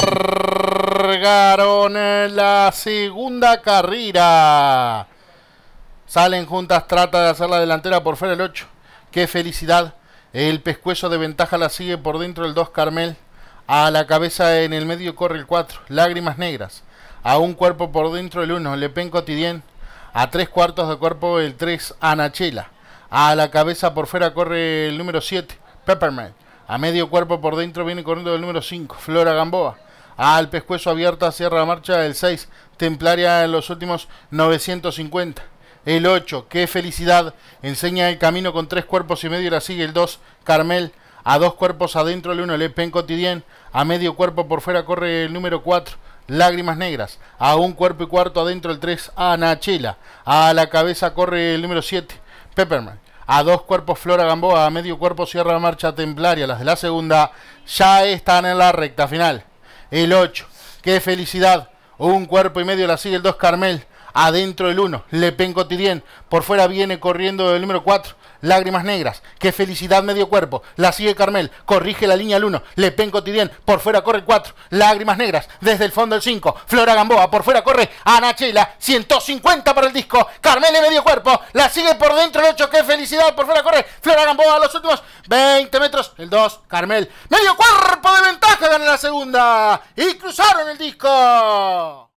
cargaron en la segunda carrera. Salen juntas, trata de hacer la delantera por fuera el 8. ¡Qué felicidad! El pescuezo de ventaja la sigue por dentro el 2 Carmel. A la cabeza en el medio corre el 4. Lágrimas negras. A un cuerpo por dentro el 1. Pen Cotidien. A tres cuartos de cuerpo el 3 Anachela. A la cabeza por fuera corre el número 7 Peppermint. A medio cuerpo por dentro viene corriendo el número 5 Flora Gamboa. Al pescuezo abierta cierra la marcha el 6, templaria en los últimos 950. El 8, qué felicidad, enseña el camino con tres cuerpos y medio y la sigue el 2, Carmel. A dos cuerpos adentro el 1, Le Pen Cotidien. A medio cuerpo por fuera corre el número 4, Lágrimas Negras. A un cuerpo y cuarto adentro el 3, Anachela. A la cabeza corre el número 7, Pepperman a dos cuerpos Flora Gamboa, a medio cuerpo cierra la Marcha Templaria, las de la segunda, ya están en la recta final el 8. ¡Qué felicidad! Un cuerpo y medio la sigue el 2 Carmel. Adentro el 1, Pen Cotidien. Por fuera viene corriendo el número 4, Lágrimas Negras. ¡Qué felicidad medio cuerpo! La sigue Carmel. Corrige la línea al 1, Pen Cotidien. Por fuera corre el 4, Lágrimas Negras. Desde el fondo el 5, Flora Gamboa. Por fuera corre Anachela. 150 para el disco. Carmel en medio cuerpo. La sigue por dentro el 8. ¡Qué felicidad! Por fuera corre Flora Gamboa. Los últimos 20 metros. El 2, Carmel. Medio cuerpo ganar la segunda y cruzaron el disco.